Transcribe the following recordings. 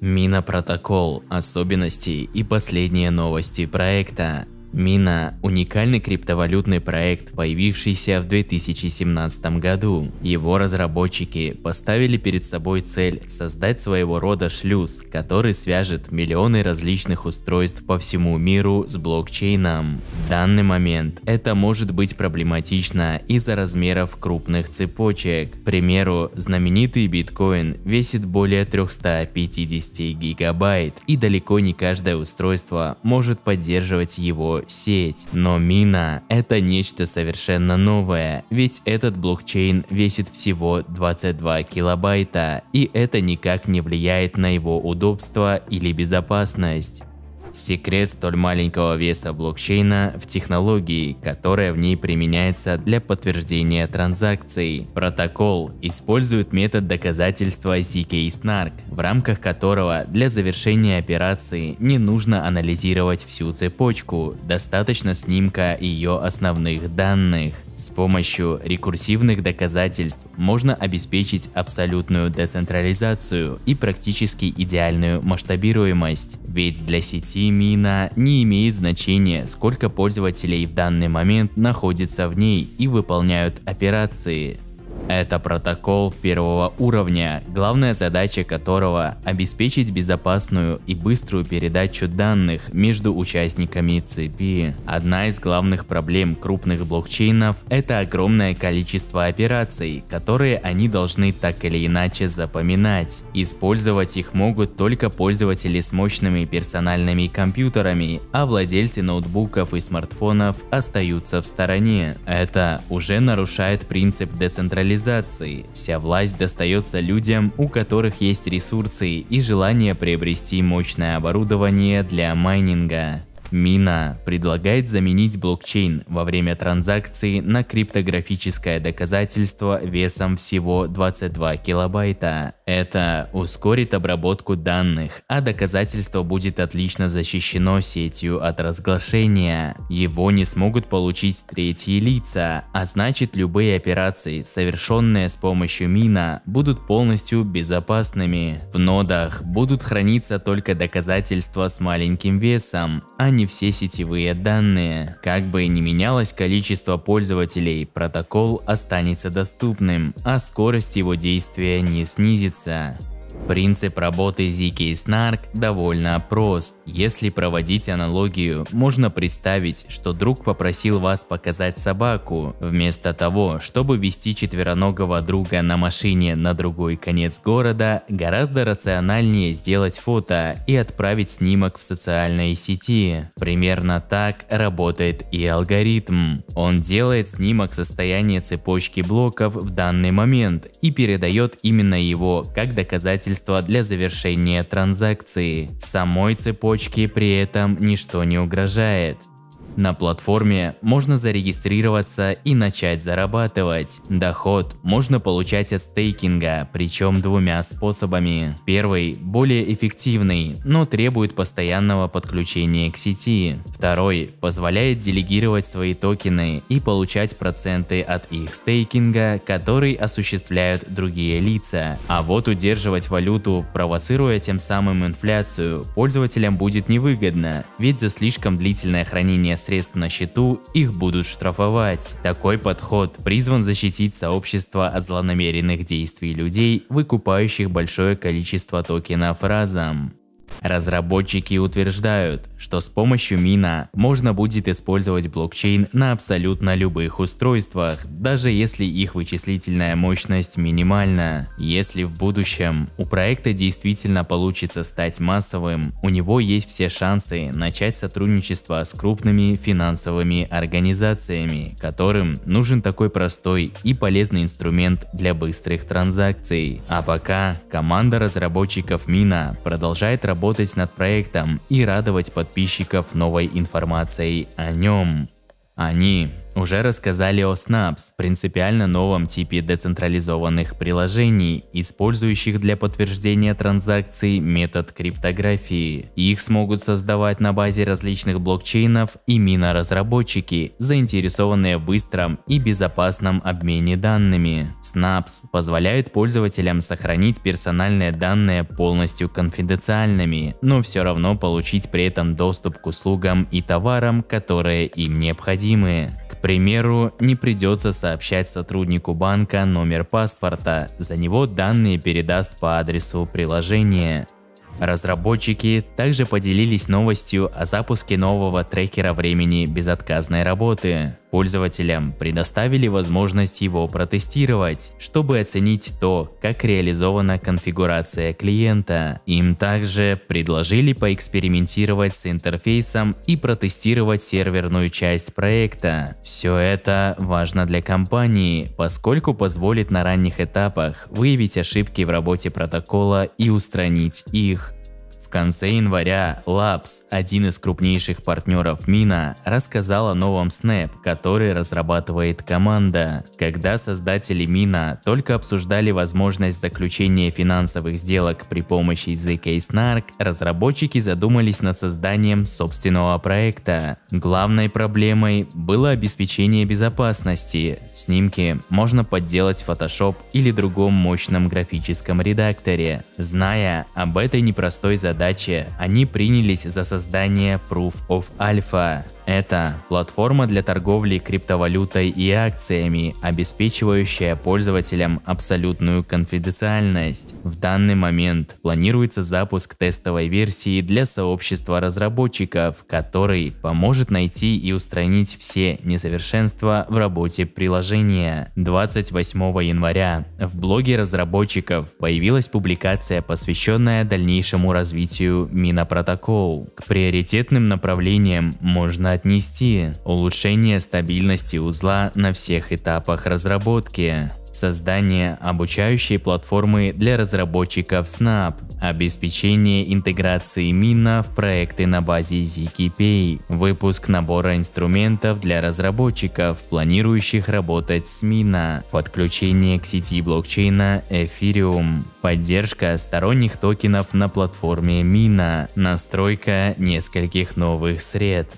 Мина-протокол, особенности и последние новости проекта. Мина – уникальный криптовалютный проект, появившийся в 2017 году. Его разработчики поставили перед собой цель создать своего рода шлюз, который свяжет миллионы различных устройств по всему миру с блокчейном. В данный момент это может быть проблематично из-за размеров крупных цепочек. К примеру, знаменитый биткоин весит более 350 гигабайт, и далеко не каждое устройство может поддерживать его сеть. Но мина – это нечто совершенно новое, ведь этот блокчейн весит всего 22 килобайта, и это никак не влияет на его удобство или безопасность. Секрет столь маленького веса блокчейна в технологии, которая в ней применяется для подтверждения транзакций. Протокол использует метод доказательства ZK-SNARK, в рамках которого для завершения операции не нужно анализировать всю цепочку, достаточно снимка ее основных данных. С помощью рекурсивных доказательств можно обеспечить абсолютную децентрализацию и практически идеальную масштабируемость, ведь для сети Мина не имеет значения, сколько пользователей в данный момент находится в ней и выполняют операции. Это протокол первого уровня, главная задача которого – обеспечить безопасную и быструю передачу данных между участниками цепи. Одна из главных проблем крупных блокчейнов – это огромное количество операций, которые они должны так или иначе запоминать. Использовать их могут только пользователи с мощными персональными компьютерами, а владельцы ноутбуков и смартфонов остаются в стороне. Это уже нарушает принцип децентрализации цивилизаций. Вся власть достается людям, у которых есть ресурсы и желание приобрести мощное оборудование для майнинга. Мина предлагает заменить блокчейн во время транзакции на криптографическое доказательство весом всего 22 килобайта. Это ускорит обработку данных, а доказательство будет отлично защищено сетью от разглашения. Его не смогут получить третьи лица, а значит любые операции, совершенные с помощью мина, будут полностью безопасными. В нодах будут храниться только доказательства с маленьким весом, а не все сетевые данные. Как бы ни менялось количество пользователей, протокол останется доступным, а скорость его действия не снизится. 在。Принцип работы Ziki и Snark довольно прост. Если проводить аналогию, можно представить, что друг попросил вас показать собаку. Вместо того, чтобы вести четвероногого друга на машине на другой конец города, гораздо рациональнее сделать фото и отправить снимок в социальные сети. Примерно так работает и алгоритм. Он делает снимок состояния цепочки блоков в данный момент и передает именно его как доказательство средства для завершения транзакции. Самой цепочке при этом ничто не угрожает. На платформе можно зарегистрироваться и начать зарабатывать. Доход можно получать от стейкинга, причем двумя способами. Первый – более эффективный, но требует постоянного подключения к сети. Второй – позволяет делегировать свои токены и получать проценты от их стейкинга, который осуществляют другие лица. А вот удерживать валюту, провоцируя тем самым инфляцию, пользователям будет невыгодно, ведь за слишком длительное хранение средств на счету, их будут штрафовать. Такой подход призван защитить сообщество от злонамеренных действий людей, выкупающих большое количество токенов разом. Разработчики утверждают, что с помощью Мина можно будет использовать блокчейн на абсолютно любых устройствах, даже если их вычислительная мощность минимальна. Если в будущем у проекта действительно получится стать массовым, у него есть все шансы начать сотрудничество с крупными финансовыми организациями, которым нужен такой простой и полезный инструмент для быстрых транзакций. А пока команда разработчиков Мина продолжает работать работать над проектом и радовать подписчиков новой информацией о нем. Они уже рассказали о Snaps, принципиально новом типе децентрализованных приложений, использующих для подтверждения транзакций метод криптографии. Их смогут создавать на базе различных блокчейнов и мина-разработчики, заинтересованные в быстром и безопасном обмене данными. Snaps позволяет пользователям сохранить персональные данные полностью конфиденциальными, но все равно получить при этом доступ к услугам и товарам, которые им необходимы примеру, не придется сообщать сотруднику банка номер паспорта, за него данные передаст по адресу приложения. Разработчики также поделились новостью о запуске нового трекера времени безотказной работы. Пользователям предоставили возможность его протестировать, чтобы оценить то, как реализована конфигурация клиента. Им также предложили поэкспериментировать с интерфейсом и протестировать серверную часть проекта. Все это важно для компании, поскольку позволит на ранних этапах выявить ошибки в работе протокола и устранить их. В конце января Labs, один из крупнейших партнеров Мина, рассказал о новом Snap, который разрабатывает команда. Когда создатели Мина только обсуждали возможность заключения финансовых сделок при помощи ZK Snark, разработчики задумались над созданием собственного проекта. Главной проблемой было обеспечение безопасности. Снимки можно подделать в Photoshop или другом мощном графическом редакторе. Зная об этой непростой задаче, задачи, они принялись за создание Proof of Alpha. Это платформа для торговли криптовалютой и акциями, обеспечивающая пользователям абсолютную конфиденциальность. В данный момент планируется запуск тестовой версии для сообщества разработчиков, который поможет найти и устранить все несовершенства в работе приложения. 28 января в блоге разработчиков появилась публикация, посвященная дальнейшему развитию Мина протокол. К приоритетным направлениям можно отнести улучшение стабильности узла на всех этапах разработки, создание обучающей платформы для разработчиков Snap, обеспечение интеграции Мина в проекты на базе ZKPay, выпуск набора инструментов для разработчиков, планирующих работать с Мина, подключение к сети блокчейна Ethereum, поддержка сторонних токенов на платформе Мина, настройка нескольких новых сред,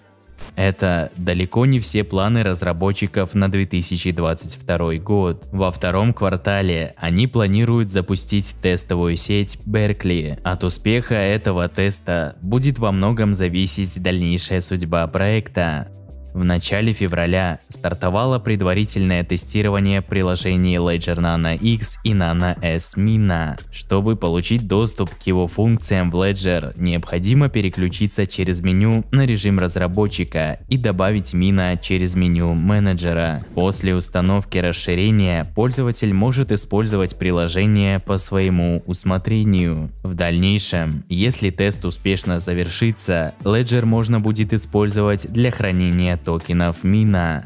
это далеко не все планы разработчиков на 2022 год. Во втором квартале они планируют запустить тестовую сеть Беркли. От успеха этого теста будет во многом зависеть дальнейшая судьба проекта. В начале февраля стартовало предварительное тестирование приложений Ledger Nano X и Nano S Mina. Чтобы получить доступ к его функциям в Ledger, необходимо переключиться через меню на режим разработчика и добавить Mina через меню менеджера. После установки расширения пользователь может использовать приложение по своему усмотрению. В дальнейшем, если тест успешно завершится, Ledger можно будет использовать для хранения токенов Mina.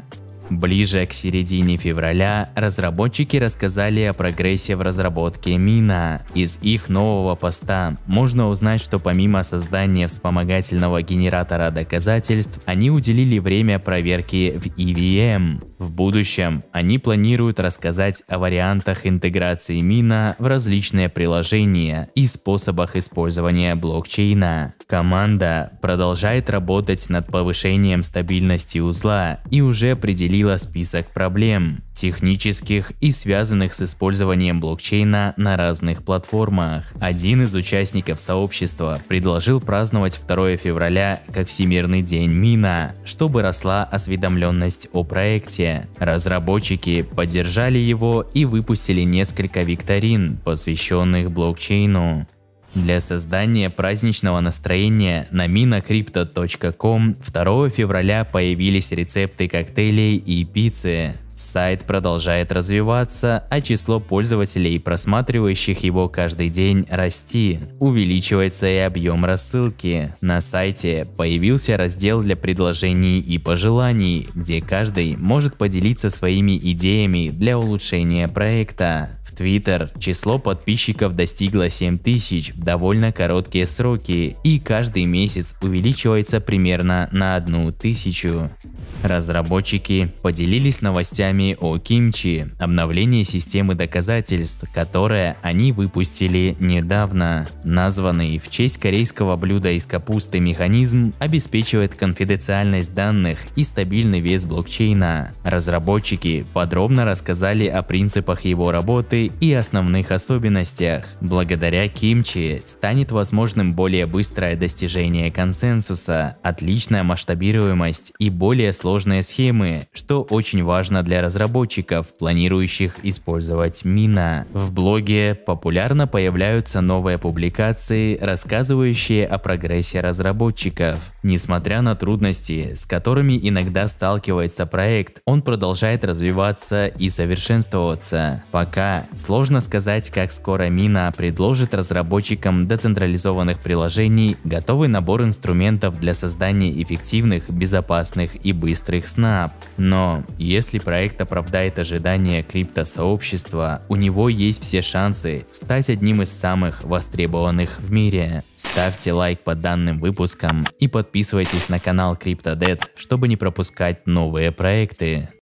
Ближе к середине февраля разработчики рассказали о прогрессе в разработке Мина. Из их нового поста можно узнать, что помимо создания вспомогательного генератора доказательств, они уделили время проверке в EVM. В будущем они планируют рассказать о вариантах интеграции Мина в различные приложения и способах использования блокчейна. Команда продолжает работать над повышением стабильности узла и уже определили определила список проблем, технических и связанных с использованием блокчейна на разных платформах. Один из участников сообщества предложил праздновать 2 февраля как Всемирный день мина, чтобы росла осведомленность о проекте. Разработчики поддержали его и выпустили несколько викторин, посвященных блокчейну. Для создания праздничного настроения на minocrypto.com 2 февраля появились рецепты коктейлей и пиццы. Сайт продолжает развиваться, а число пользователей, просматривающих его каждый день, расти. Увеличивается и объем рассылки. На сайте появился раздел для предложений и пожеланий, где каждый может поделиться своими идеями для улучшения проекта. Твиттер. Число подписчиков достигло 7000 в довольно короткие сроки и каждый месяц увеличивается примерно на одну тысячу. Разработчики поделились новостями о Кимчи, обновлении системы доказательств, которое они выпустили недавно. Названный в честь корейского блюда из капусты механизм обеспечивает конфиденциальность данных и стабильный вес блокчейна. Разработчики подробно рассказали о принципах его работы и основных особенностях. Благодаря Кимчи станет возможным более быстрое достижение консенсуса, отличная масштабируемость и более сложная сложные схемы, что очень важно для разработчиков, планирующих использовать Мина. В блоге популярно появляются новые публикации, рассказывающие о прогрессе разработчиков. Несмотря на трудности, с которыми иногда сталкивается проект, он продолжает развиваться и совершенствоваться. Пока сложно сказать, как скоро Мина предложит разработчикам децентрализованных приложений готовый набор инструментов для создания эффективных, безопасных и быстрых быстрых снап. Но если проект оправдает ожидания криптосообщества, у него есть все шансы стать одним из самых востребованных в мире. Ставьте лайк под данным выпуском и подписывайтесь на канал CryptoDead, чтобы не пропускать новые проекты.